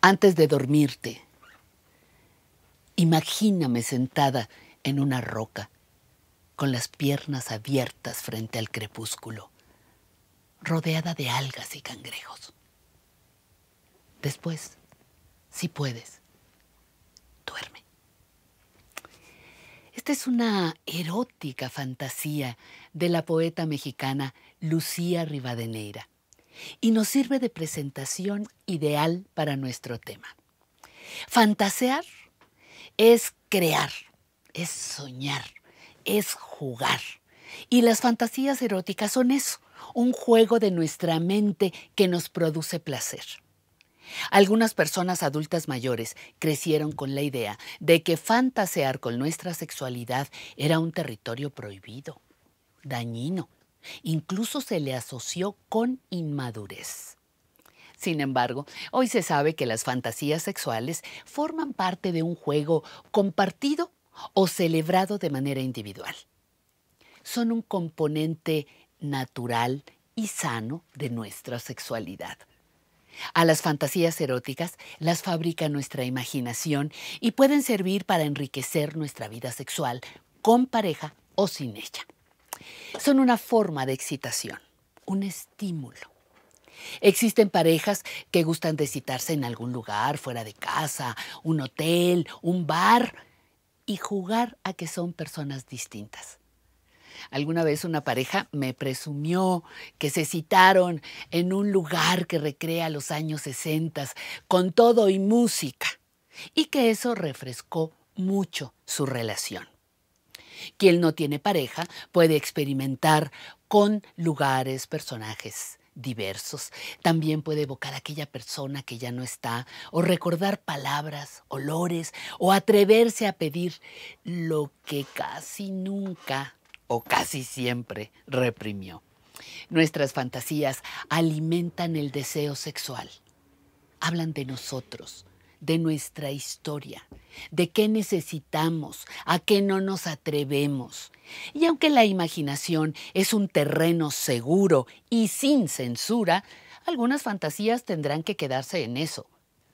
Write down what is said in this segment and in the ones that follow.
antes de dormirte. Imagíname sentada en una roca, con las piernas abiertas frente al crepúsculo, rodeada de algas y cangrejos. Después, si puedes, duerme. Esta es una erótica fantasía de la poeta mexicana Lucía Rivadeneira y nos sirve de presentación ideal para nuestro tema. Fantasear es crear, es soñar, es jugar. Y las fantasías eróticas son eso, un juego de nuestra mente que nos produce placer. Algunas personas adultas mayores crecieron con la idea de que fantasear con nuestra sexualidad era un territorio prohibido, dañino, Incluso se le asoció con inmadurez. Sin embargo, hoy se sabe que las fantasías sexuales forman parte de un juego compartido o celebrado de manera individual. Son un componente natural y sano de nuestra sexualidad. A las fantasías eróticas las fabrica nuestra imaginación y pueden servir para enriquecer nuestra vida sexual con pareja o sin ella son una forma de excitación, un estímulo. Existen parejas que gustan de citarse en algún lugar, fuera de casa, un hotel, un bar, y jugar a que son personas distintas. Alguna vez una pareja me presumió que se citaron en un lugar que recrea los años 60 con todo y música, y que eso refrescó mucho su relación. Quien no tiene pareja puede experimentar con lugares, personajes diversos. También puede evocar a aquella persona que ya no está, o recordar palabras, olores, o atreverse a pedir lo que casi nunca o casi siempre reprimió. Nuestras fantasías alimentan el deseo sexual, hablan de nosotros, de nuestra historia, de qué necesitamos, a qué no nos atrevemos. Y aunque la imaginación es un terreno seguro y sin censura, algunas fantasías tendrán que quedarse en eso,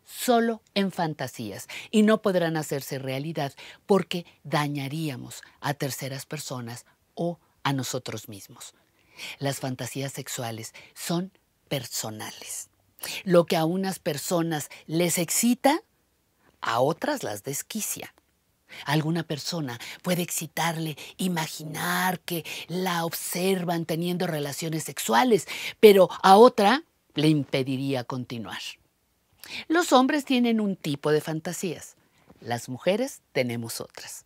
solo en fantasías, y no podrán hacerse realidad porque dañaríamos a terceras personas o a nosotros mismos. Las fantasías sexuales son personales. Lo que a unas personas les excita, a otras las desquicia. alguna persona puede excitarle imaginar que la observan teniendo relaciones sexuales, pero a otra le impediría continuar. Los hombres tienen un tipo de fantasías, las mujeres tenemos otras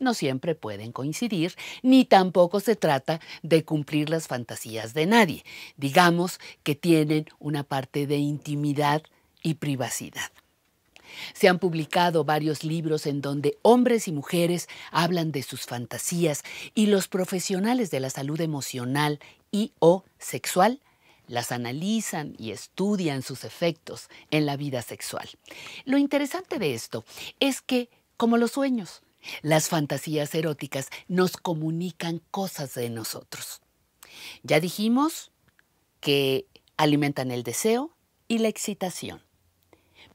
no siempre pueden coincidir, ni tampoco se trata de cumplir las fantasías de nadie. Digamos que tienen una parte de intimidad y privacidad. Se han publicado varios libros en donde hombres y mujeres hablan de sus fantasías y los profesionales de la salud emocional y o sexual las analizan y estudian sus efectos en la vida sexual. Lo interesante de esto es que, como los sueños, las fantasías eróticas nos comunican cosas de nosotros. Ya dijimos que alimentan el deseo y la excitación.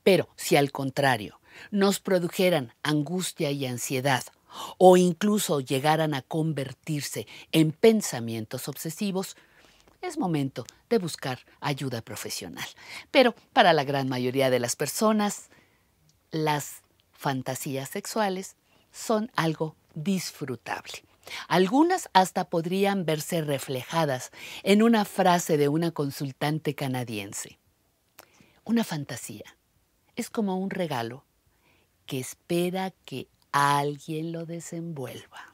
Pero si al contrario nos produjeran angustia y ansiedad, o incluso llegaran a convertirse en pensamientos obsesivos, es momento de buscar ayuda profesional. Pero para la gran mayoría de las personas, las fantasías sexuales son algo disfrutable. Algunas hasta podrían verse reflejadas en una frase de una consultante canadiense. Una fantasía es como un regalo que espera que alguien lo desenvuelva.